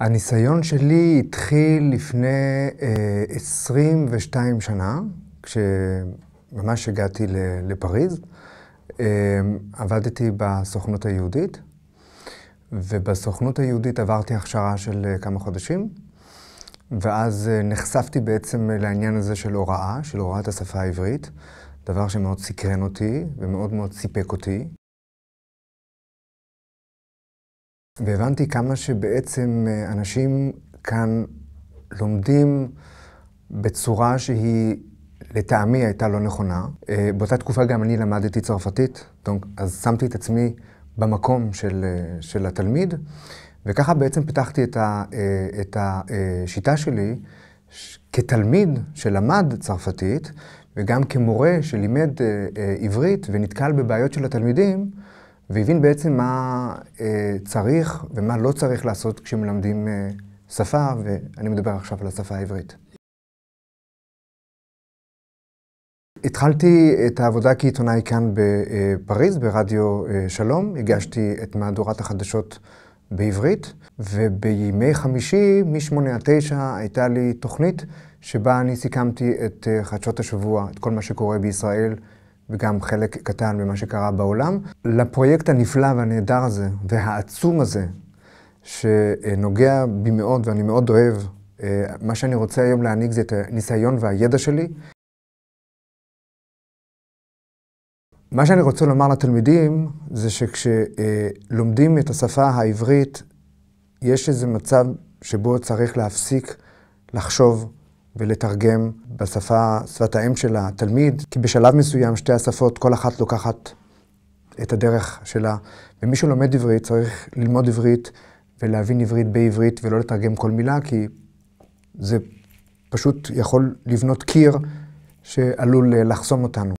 הניסיון שלי התחיל לפני אה, 22 שנה, כשממש הגעתי ל, לפריז. אה, עבדתי בסוכנות היהודית, ובסוכנות היהודית עברתי הכשרה של אה, כמה חודשים, ואז אה, נחשפתי בעצם לעניין הזה של הוראה, של הוראת השפה העברית, דבר שמאוד סקרן אותי ומאוד מאוד סיפק אותי. והבנתי כמה שבעצם אה, אנשים כאן לומדים בצורה שהיא לטעמי הייתה לא נכונה. אה, באותה תקופה גם אני למדתי צרפתית, אז שמתי את עצמי במקום של, אה, של התלמיד, וככה בעצם פיתחתי את, ה, את השיטה שלי כתלמיד שלמד צרפתית, וגם כמורה שלימד עברית ונתקל בבעיות של התלמידים, והבין בעצם מה אה, צריך ומה לא צריך לעשות כשמלמדים אה, שפה, ואני מדבר עכשיו על השפה העברית. התחלתי את העבודה כעיתונאי כאן בפריז, אה, ברדיו אה, שלום. הגשתי את מהדורת החדשות בעברית, ובימי חמישי, מ-8 עד 9, הייתה לי תוכנית שבה אני סיכמתי את אה, חדשות השבוע, את כל מה שקורה בישראל וגם חלק קטן ממה שקרה בעולם, לפרויקט הנפלא והנהדר הזה, והעצום הזה, שנוגע בי מאוד ואני מאוד אוהב. אה, מה שאני רוצה היום להעניק זה את הניסיון והידע שלי. מה שאני רוצה לומר לתלמידים זה שכשלומדים אה, את השפה העברית, יש איזה מצב שבו צריך להפסיק לחשוב ולתרגם בשפה, שפת האם של התלמיד, כי בשלב מסוים שתי השפות, כל אחת לוקחת את הדרך שלה. ומי שלומד עברית צריך ללמוד עברית ולהבין עברית בעברית ולא לתרגם כל מילה, כי זה פשוט יכול לבנות קיר שעלול לחסום אותנו.